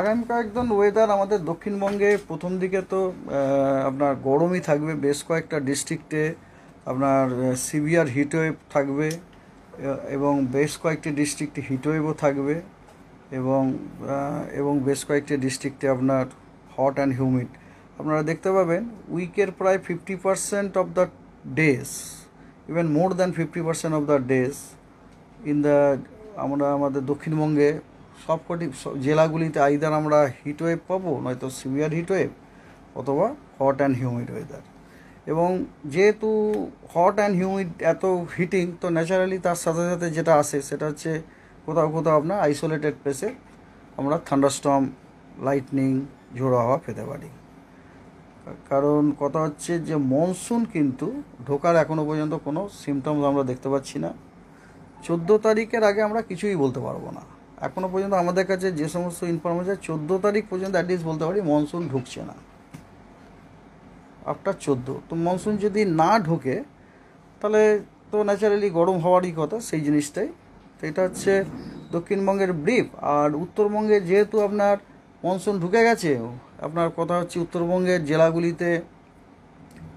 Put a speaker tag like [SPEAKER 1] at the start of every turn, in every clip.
[SPEAKER 1] আগামী কয়েকদিন ওয়েদার আমাদের দক্ষিণবঙ্গে প্রথম দিকে তো আপনার গরমই থাকবে বেশ কয়েকটা ডিস্ট্রিক্টে আপনার সিভিয়ার হিটওয়েভ থাকবে এবং বেশ কয়েকটি ডিস্ট্রিক্টে হিটওয়েভও থাকবে এবং এবং বেশ কয়েকটি ডিস্ট্রিক্টে আপনার হট অ্যান্ড হিউমিড আপনারা দেখতে পাবেন উইকের প্রায় fifty percent of the days even more than fifty percent of the days in the আমরা আমাদের দক্ষিণবঙ্গে সবকটি জেলাগুলিতে আইদার আমরা হিটওয়েভ পাবো নয়তো সিভিয়ার হিটওয়েভ অথবা হট অ্যান্ড হিউমিড ওয়েদার এবং যেহেতু হট অ্যান্ড হিউমিড এত হিটিং তো ন্যাচারালি তার সাথে সাথে যেটা আসে সেটা হচ্ছে কোথাও কোথাও আপনার আইসোলেটেড প্লেসে আমরা থান্ডারস্টম লাইটনিং ঝোড়ো হাওয়া পেতে পারি কারণ কথা হচ্ছে যে মনসুন কিন্তু ঢোকার এখনও পর্যন্ত কোনো সিমটমস আমরা দেখতে পাচ্ছি না চোদ্দো তারিখের আগে আমরা কিছুই বলতে পারবো না এখনও পর্যন্ত আমাদের কাছে যে সমস্ত ইনফরমেশন চোদ্দো তারিখ পর্যন্ত অ্যাটলিস্ট বলতে পারি মনসুন ঢুকছে না আফটার চোদ্দো তো মনসুন যদি না ঢোকে তাহলে তো ন্যাচারালি গরম হওয়ারই কথা সেই জিনিসটাই তো এটা হচ্ছে দক্ষিণবঙ্গের ব্রিফ আর উত্তরবঙ্গে যেহেতু আপনার মনসুন ঢুকে গেছে আপনার কথা হচ্ছে উত্তরবঙ্গের জেলাগুলিতে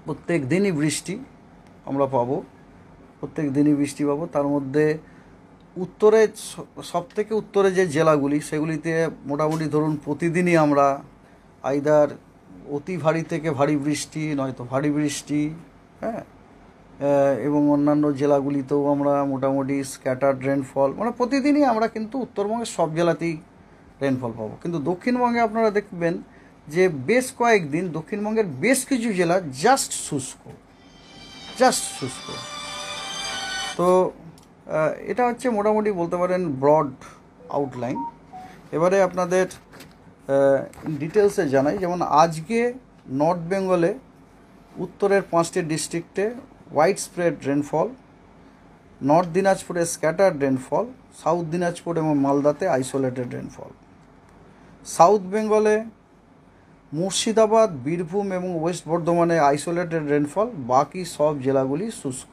[SPEAKER 1] প্রত্যেক দিনই বৃষ্টি আমরা পাবো প্রত্যেক দিনই বৃষ্টি পাবো তার মধ্যে উত্তরে সব থেকে উত্তরে যে জেলাগুলি সেগুলিতে মোটামুটি ধরুন প্রতিদিনই আমরা আইদার অতি ভারী থেকে ভারী বৃষ্টি নয়তো ভারী বৃষ্টি হ্যাঁ এবং অন্যান্য জেলাগুলিতেও আমরা মোটামুটি স্ক্যাটার রেনফল মানে প্রতিদিনই আমরা কিন্তু উত্তরবঙ্গের সব জেলাতেই রেনফল পাবো কিন্তু দক্ষিণবঙ্গে আপনারা দেখবেন যে বেশ কয়েকদিন দক্ষিণবঙ্গের বেশ কিছু জেলা জাস্ট শুষ্ক জাস্ট শুষ্ক তো এটা হচ্ছে মোটামুটি বলতে পারেন ব্রড আউটলাইন এবারে আপনাদের ডিটেলসে জানাই যেমন আজকে নর্থ বেঙ্গলে উত্তরের পাঁচটি ডিস্ট্রিক্টে হোয়াইট স্প্রেড রেনফল নর্থ দিনাজপুরে স্ক্যাটার রেনফল সাউথ দিনাজপুর এবং মালদাতে আইসোলেটেড রেনফল সাউথ বেঙ্গলে মুর্শিদাবাদ বীরভূম এবং ওয়েস্ট বর্ধমানে আইসোলেটেড রেনফল বাকি সব জেলাগুলি শুষ্ক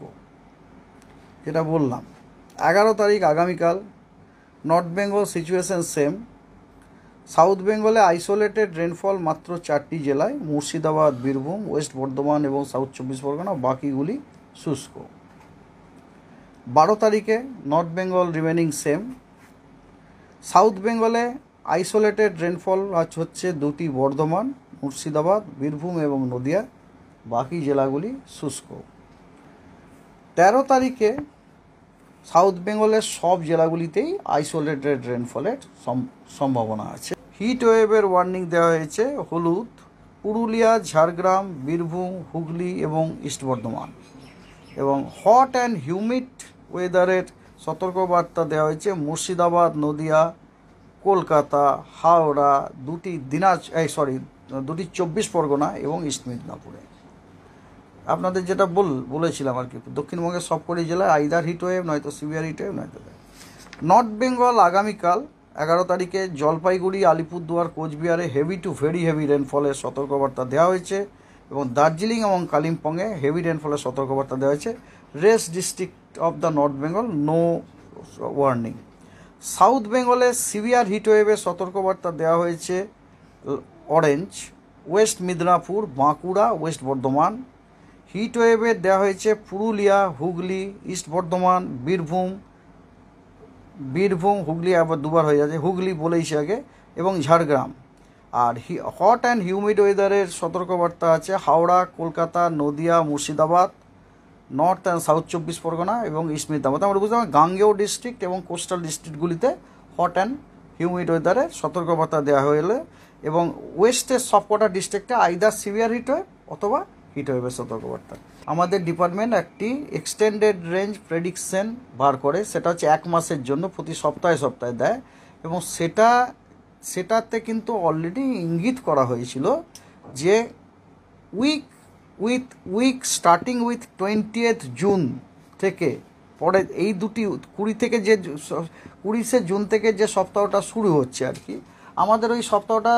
[SPEAKER 1] যেটা বললাম এগারো তারিখ আগামীকাল north Bengal situation same south বেঙ্গলে আইসোলেটেড রেনফল মাত্র চারটি জেলায় মুর্শিদাবাদ বীরভূম ওয়েস্ট বর্ধমান এবং সাউথ চব্বিশ পরগনা বাকিগুলি শুষ্ক বারো তারিখে north Bengal remaining same south বেঙ্গলে আইসোলেটেড রেনফল আজ হচ্ছে দুটি বর্ধমান মুর্শিদাবাদ বীরভূম এবং নদিয়া বাকি জেলাগুলি শুষ্ক তেরো তারিখে সাউথ বেঙ্গলের সব জেলাগুলিতেই আইসোলেটেড রেনফলের সম্ভাবনা আছে হিট ওয়েভের ওয়ার্নিং দেওয়া হয়েছে হলুদ পুরুলিয়া ঝাড়গ্রাম বীরভূম হুগলি এবং ইস্ট বর্ধমান এবং হট অ্যান্ড হিউমিড ওয়েদারের সতর্কবার্তা দেওয়া হয়েছে মুর্শিদাবাদ নদিয়া কলকাতা হাওড়া দুটি দিনাজ সরি দুটি চব্বিশ পরগনা এবং ইস্ট মেদিনাপুরে আপনাদের যেটা বল বলেছিলাম আর কি দক্ষিণবঙ্গের সবকটি জেলায় আইদার হিট ওয়েভ নয়তো সিভিয়ার হিট ওয়েভ নয়তো নর্থ বেঙ্গল আগামীকাল এগারো তারিখে জলপাইগুড়ি আলিপুরদুয়ার কোচবিহারে হেভি টু ভেরি হেভি রেনফলের সতর্কবার্তা দেওয়া হয়েছে এবং দার্জিলিং এবং কালিম্পংয়ে হেভি রেনফলের সতর্কবার্তা দেওয়া হয়েছে rest district of the north Bengal no warning south বেঙ্গলে সিভিয়ার হিটওয়েভের সতর্কবার্তা দেওয়া হয়েছে orange west Midnapore Bankura west Bardhaman heat ওয়েভে দেওয়া হয়েছে পুরুলিয়া হুগলি ইস্ট বর্ধমান বীরভূম বীরভূম হুগলি আবার দুবার হয়ে যাচ্ছে হুগলি বলেইছি আগে এবং ঝাড়গ্রাম আর হি হট অ্যান্ড হিউমিড ওয়েদারের সতর্কবার্তা আছে Howrah Kolkata Nadia Murshidabad north and south চব্বিশ পরগনা এবং ইস্ট আমরা বুঝতে পারি গাঙ্গেয় ডিস্ট্রিক্ট এবং কোস্টাল ডিস্ট্রিক্টগুলিতে হট অ্যান্ড হিউমিড ওয়েদারে সতর্কবার্তা দেওয়া হয়ে এবং ওয়েস্টের সবকটা ডিস্ট্রিক্টে আইদার সিভিয়ার হিট ওয়েভ অথবা হিট ওয়েভের সতর্কবার্তা আমাদের ডিপার্টমেন্ট একটি এক্সটেন্ডেড রেঞ্জ প্রেডিকশন বার করে সেটা হচ্ছে এক মাসের জন্য প্রতি সপ্তাহে সপ্তাহে দেয় এবং সেটা সেটাতে কিন্তু অলরেডি ইঙ্গিত করা হয়েছিল যে week with week starting with twenty eighth June থেকে পরে এই দুটি কুড়ি থেকে যে কুড়িশে জুন থেকে যে সপ্তাহটা শুরু হচ্ছে আর কি আমাদের ওই সপ্তাহটা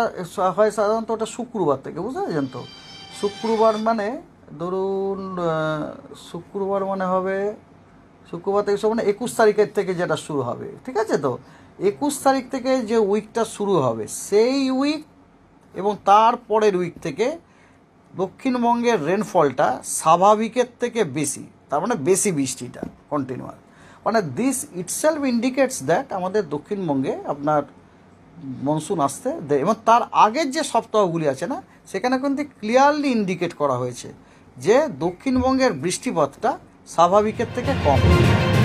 [SPEAKER 1] হয় সাধারণত ওটা শুক্রবার থেকে বুঝতে পারছেন তো শুক্রবার মানে ধরুন শুক্রবার মানে হবে শুক্রবার থেকে মানে একুশ তারিখের থেকে যেটা শুরু হবে ঠিক আছে তো একুশ তারিখ থেকে যে উইকটা শুরু হবে সেই উইক এবং তার পরের উইক থেকে দক্ষিণবঙ্গের রেনফলটা স্বাভাবিকের থেকে বেশি তার মানে বেশি বৃষ্টিটা কন্টিনিউয়াল মানে দিস ইটসেলফ ইন্ডিকেটস দ্যাট আমাদের দক্ষিণবঙ্গে আপনার মনসুন আসতে দেয় এবং তার আগের যে সপ্তাহগুলি আছে না সেখানে কিন্তু ক্লিয়ারলি ইন্ডিকেট করা হয়েছে যে দক্ষিণবঙ্গের বৃষ্টিপাতটা স্বাভাবিকের থেকে কম